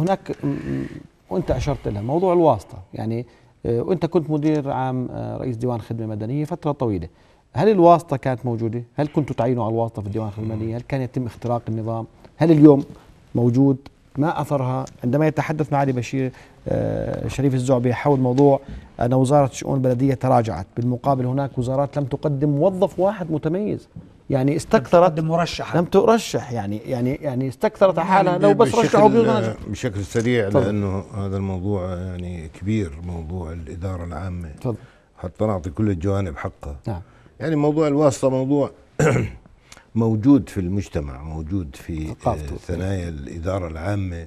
هناك وانت اشرت لها موضوع الواسطه يعني آه، وانت كنت مدير عام آه، رئيس ديوان خدمه مدنيه فتره طويله هل الواسطه كانت موجوده هل كنتوا تعينوا على الواسطه في الديوان الخدمه المدنيه هل كان يتم اختراق النظام هل اليوم موجود ما اثرها عندما يتحدث معالي بشير آه، شريف الزعبي حول موضوع ان وزاره شؤون البلديه تراجعت بالمقابل هناك وزارات لم تقدم موظف واحد متميز يعني استكثرت مرشح لم ترشح يعني يعني يعني استكثرت نعم، حالها لو بس رشحوا بشكل, بشكل سريع طبعا. لانه هذا الموضوع يعني كبير موضوع الاداره العامه طبعا. حتى نعطي كل الجوانب حقها نعم. يعني موضوع الواسطه موضوع موجود في المجتمع موجود في آه، ثنايا الاداره العامه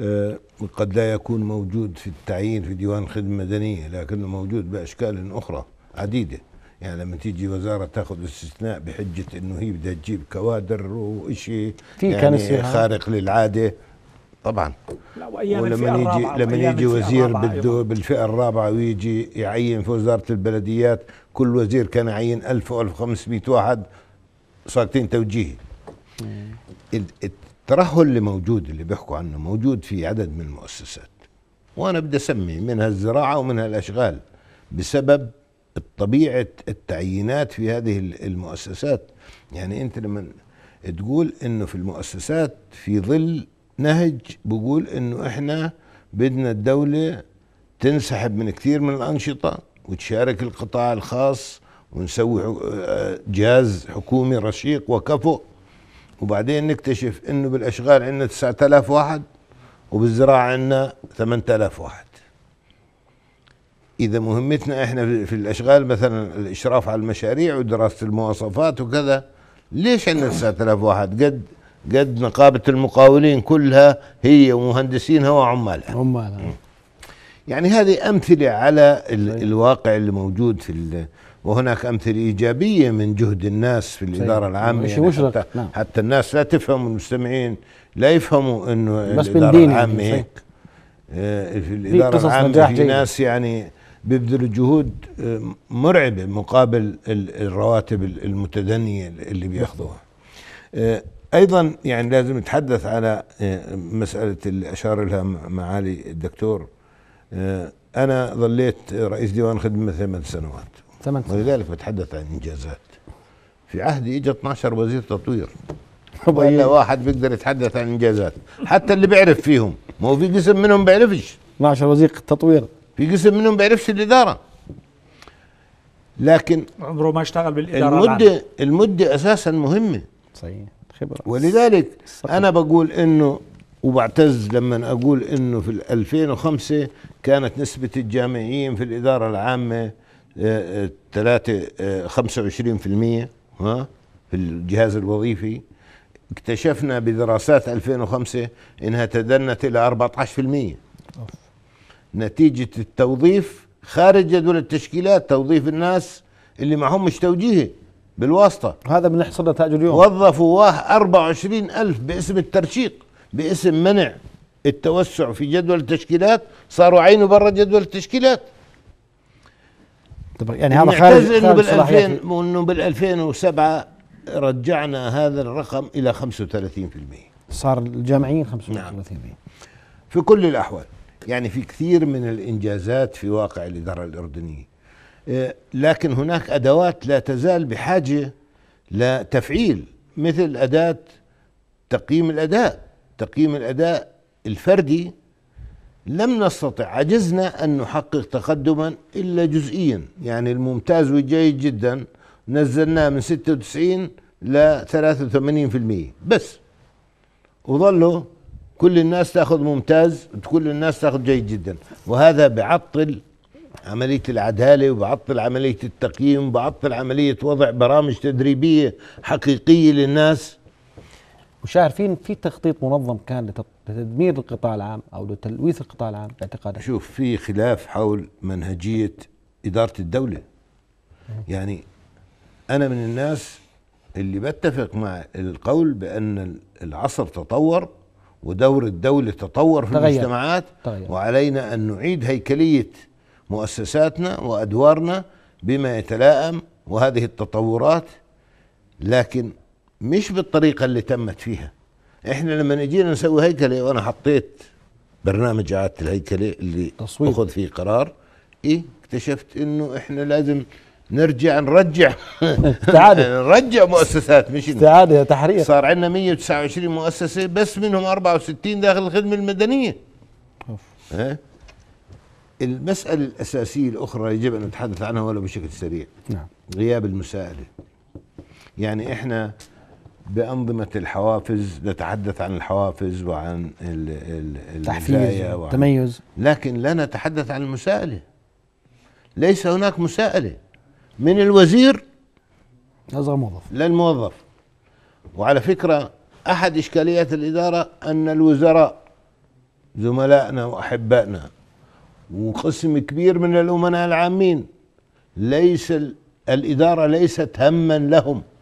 آه، قد لا يكون موجود في التعيين في ديوان خدمه مدنيه لكنه موجود باشكال اخرى عديده يعني لما تيجي وزاره تاخذ استثناء بحجه انه هي بدها تجيب كوادر وشيء يعني خارق للعاده طبعا لا وأيام ولما يجي لما يجي وزير بده بالفئه الرابعه ويجي يعين في وزاره البلديات كل وزير كان يعين 1000 و 1500 واحد ساكتين توجيهي الترهل اللي موجود اللي بيحكوا عنه موجود في عدد من المؤسسات وانا بدي اسمي منها الزراعه ومنها الاشغال بسبب طبيعه التعيينات في هذه المؤسسات يعني انت لما تقول انه في المؤسسات في ظل نهج بقول انه احنا بدنا الدوله تنسحب من كثير من الانشطه وتشارك القطاع الخاص ونسوي آه، جهاز حكومي رشيق وكفؤ وبعدين نكتشف انه بالاشغال عندنا 9000 واحد وبالزراعه عندنا 8000 واحد اذا مهمتنا احنا في الاشغال مثلا الاشراف على المشاريع ودراسه المواصفات وكذا ليش عندنا 9000 واحد قد قد نقابه المقاولين كلها هي ومهندسينها وعمالها عمالها يعني هذه امثله على ال طيب. الواقع اللي موجود في وهناك امثله ايجابيه من جهد الناس في طيب. الاداره صحيح. العامه يعني حتى, نعم. حتى الناس لا تفهم المستمعين لا يفهموا انه الاداره يعني، العامه هيك آه، في الاداره العامه في ناس يعني بيبذلوا جهود آه، مرعبه مقابل الرواتب المتدنيه اللي بياخذوها آه، ايضا يعني لازم نتحدث على آه، مساله اللي اشار لها معالي الدكتور انا ظليت رئيس ديوان خدمه ثمان سنوات ثمان سنوات ولذلك بتحدث عن انجازات في عهدي اجى 12 وزير تطوير طيب. ولا واحد بيقدر يتحدث عن انجازات حتى اللي بيعرف فيهم ما هو في قسم منهم بيعرفش 12 وزير تطوير في قسم منهم بيعرفش الاداره لكن عمره ما اشتغل بالاداره المده المده اساسا مهمه صحيح خبره ولذلك صحيح. انا بقول انه وبعتز لما اقول انه في 2005 كانت نسبه الجامعيين في الاداره العامه 3 آه، 25% آه، آه، ها في الجهاز الوظيفي اكتشفنا بدراسات 2005 انها تدنت الى 14% نتيجة التوظيف خارج جدول التشكيلات توظيف الناس اللي معهم مش توجيهي بالواسطة هذا حصل نتائج اليوم وظفوا واه 24 ألف باسم الترشيق باسم منع التوسع في جدول التشكيلات صاروا عينه برا جدول التشكيلات طب يعني هذا خارج انه بال2000 انه بال2007 رجعنا هذا الرقم الى 35% صار الجامعيين 35% نعم. في كل الاحوال يعني في كثير من الإنجازات في واقع الإدارة الأردنية آه، لكن هناك أدوات لا تزال بحاجة لتفعيل مثل أداة تقييم الأداء تقييم الأداء الفردي لم نستطع عجزنا أن نحقق تقدما إلا جزئيا يعني الممتاز والجيد جدا نزلناه من 96 ل 83% بس وظلوا كل الناس تاخذ ممتاز وكل الناس تاخذ جيد جدا وهذا بعطل عملية العدالة وبعطل عملية التقييم وبعطل عملية وضع برامج تدريبية حقيقية للناس وشاعر في في تخطيط منظم كان لتدمير القطاع العام او لتلويث القطاع العام باعتقادك؟ شوف في خلاف حول منهجيه اداره الدوله. يعني انا من الناس اللي بتفق مع القول بان العصر تطور ودور الدولة تطور في تغير. المجتمعات تغير. وعلينا أن نعيد هيكلية مؤسساتنا وأدوارنا بما يتلائم وهذه التطورات لكن مش بالطريقة اللي تمت فيها احنا لما نجينا نسوي هيكلة وانا حطيت برنامج إعادة الهيكلة اللي تصويت. أخذ فيه قرار إيه اكتشفت انه احنا لازم نرجع نرجع استعادة نرجع مؤسسات مش استعادة تحرير صار عندنا 129 مؤسسة بس منهم 64 داخل الخدمة المدنية ها المسألة الأساسية الأخرى يجب أن نتحدث عنها ولو بشكل سريع نعم. غياب المساءلة يعني إحنا بأنظمة الحوافز نتحدث عن الحوافز وعن التحفيز التميز لكن لا نتحدث عن المساءلة ليس هناك مساءله من الوزير هذا موظف للموظف وعلى فكرة أحد إشكاليات الإدارة أن الوزراء زملائنا وأحبائنا وقسم كبير من الأمناء العامين ليس الإدارة ليست هما لهم